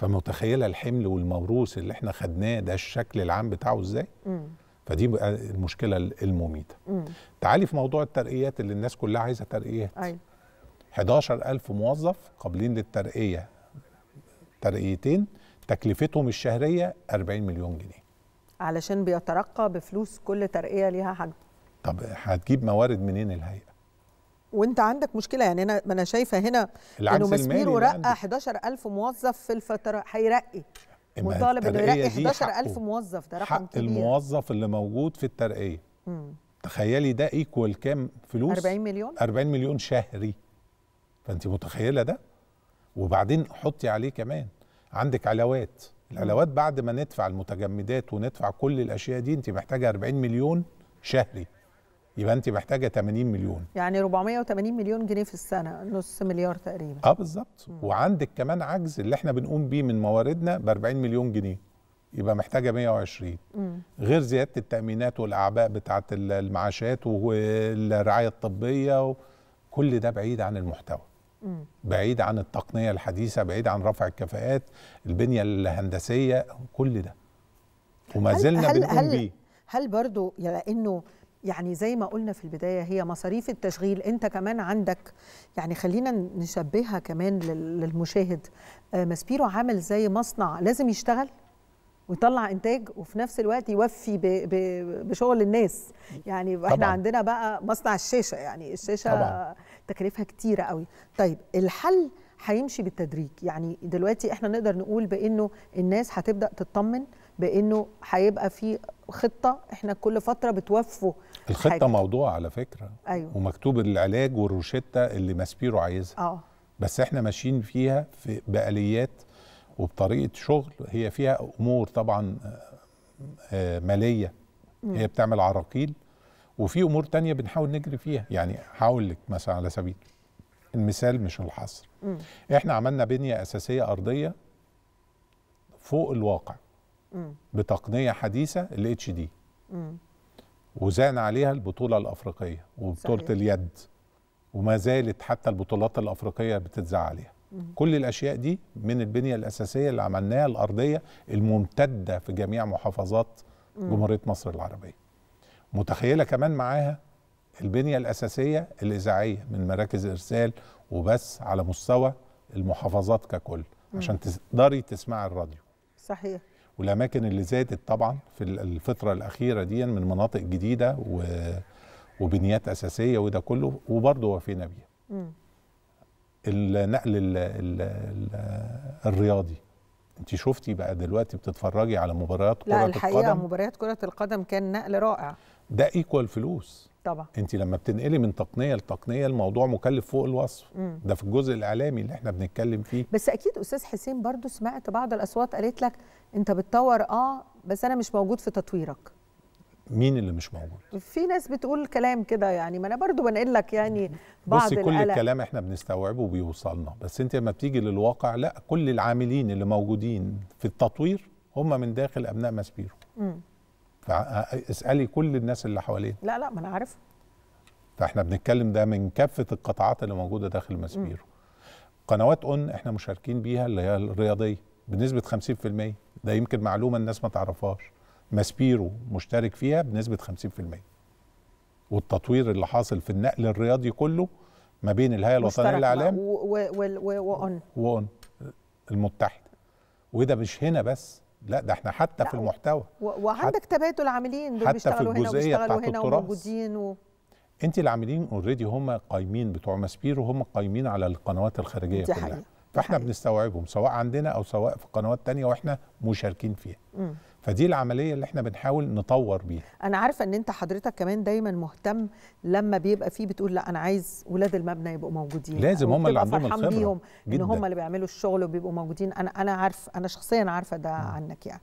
فمتخيله الحمل والموروث اللي احنا خدناه ده الشكل العام بتاعه ازاي فدي بقى المشكله المميته مم. تعالي في موضوع الترقيات اللي الناس كلها عايزه ترقيات أيوة. 11000 موظف قابلين للترقيه ترقيتين تكلفتهم الشهريه 40 مليون جنيه علشان بيترقى بفلوس كل ترقيه ليها حجم طب هتجيب موارد منين الهيئه وانت عندك مشكله يعني انا ما انا شايفه هنا انه مسميرو رقى 11000 موظف في الفتره هيرقي مطالب انه يرقي 11000 موظف ده رقم حق كبير الموظف اللي موجود في الترقيه مم. تخيلي ده ايكوال كام فلوس 40 مليون 40 مليون شهري فانت متخيله ده وبعدين حطي عليه كمان عندك علاوات العلاوات بعد ما ندفع المتجمدات وندفع كل الاشياء دي انت محتاجه 40 مليون شهري يبقى انت محتاجه 80 مليون يعني 480 مليون جنيه في السنه نص مليار تقريبا اه بالظبط وعندك كمان عجز اللي احنا بنقوم بيه من مواردنا ب 40 مليون جنيه يبقى محتاجه 120 مم. غير زياده التامينات والاعباء بتاعه المعاشات والرعايه الطبيه كل ده بعيد عن المحتوى مم. بعيد عن التقنيه الحديثه بعيد عن رفع الكفاءات البنيه الهندسيه كل ده وما زلنا بنقوم هل بيه هل برضو لانه يعني يعني زي ما قلنا في البداية هي مصاريف التشغيل أنت كمان عندك يعني خلينا نشبهها كمان للمشاهد آه، ماسبيرو عامل زي مصنع لازم يشتغل ويطلع انتاج وفي نفس الوقت يوفي بشغل الناس يعني طبعا. احنا عندنا بقى مصنع الشاشه يعني الشاشه طبعا. تكلفها كتيره قوي طيب الحل هيمشي بالتدريج يعني دلوقتي احنا نقدر نقول بانه الناس هتبدا تطمن بانه هيبقى في خطه احنا كل فتره بتوفوا الخطه حاجة. موضوع على فكره أيوة. ومكتوب العلاج والروشته اللي ماسبيرو عايزها اه بس احنا ماشيين فيها في باليات وبطريقه شغل هي فيها امور طبعا آه، ماليه م. هي بتعمل عراقيل وفي امور تانية بنحاول نجري فيها يعني هقول لك مثلا على سبيل المثال مش الحصر م. احنا عملنا بنيه اساسيه ارضيه فوق الواقع بتقنيه حديثه الاتش دي وزان عليها البطوله الافريقيه وبطوله صحيح. اليد وما زالت حتى البطولات الافريقيه بتتزع عليها كل الاشياء دي من البنيه الاساسيه اللي عملناها الارضيه الممتده في جميع محافظات جمهوريه مصر العربيه متخيله كمان معاها البنيه الاساسيه الاذاعيه من مراكز ارسال وبس على مستوى المحافظات ككل عشان تقدري تسمعي الراديو صحيح والاماكن اللي زادت طبعا في الفتره الاخيره دي من مناطق جديده و وبنيات اساسيه وده كله وبرضه وفينا نبيه النقل ال ال ال الرياضي انت شفتي بقى دلوقتي بتتفرجي على مباريات كره القدم لا الحقيقه مباريات كره القدم كان نقل رائع ده ايكوال فلوس طبعا انت لما بتنقلي من تقنيه لتقنيه الموضوع مكلف فوق الوصف مم. ده في الجزء الاعلامي اللي احنا بنتكلم فيه بس اكيد استاذ حسين برضو سمعت بعض الاصوات قالت لك انت بتطور اه بس انا مش موجود في تطويرك مين اللي مش موجود في ناس بتقول كلام كده يعني ما انا برضو بنقل لك يعني بعض بصي كل القلق. الكلام احنا بنستوعبه وبيوصلنا بس انت لما بتيجي للواقع لا كل العاملين اللي موجودين في التطوير هم من داخل ابناء ماسبيرو فاسالي كل الناس اللي حواليه لا لا ما انا عارف فاحنا بنتكلم ده من كافه القطاعات اللي موجوده داخل ماسبيرو قنوات اون احنا مشاركين بيها اللي هي الرياضيه بنسبه 50% ده يمكن معلومه الناس ما تعرفهاش ماسبيرو مشترك فيها بنسبه 50% والتطوير اللي حاصل في النقل الرياضي كله ما بين الهيئه الوطنيه للاعلام و و واون المتحده وده مش هنا بس لا ده احنا حتى في المحتوى وعندك تبادل عاملين دول حتى في الجزئيه هنا وبيشتغلوا هنا وموجودين و... انت العاملين اوريدي هم قايمين بتوع ماسبير وهم قايمين على القنوات الخارجيه دي كلها حقيقة. فاحنا بنستوعبهم سواء عندنا او سواء في قنوات تانية واحنا مشاركين فيها م. فدي العمليه اللي احنا بنحاول نطور بيها انا عارفه ان انت حضرتك كمان دايما مهتم لما بيبقى فيه بتقول لا انا عايز ولاد المبنى يبقوا موجودين لازم هم اللي عندهم الخبره بيهم ان هم اللي بيعملوا الشغل وبيبقوا موجودين انا انا عارف انا شخصيا عارفه ده عنك يعني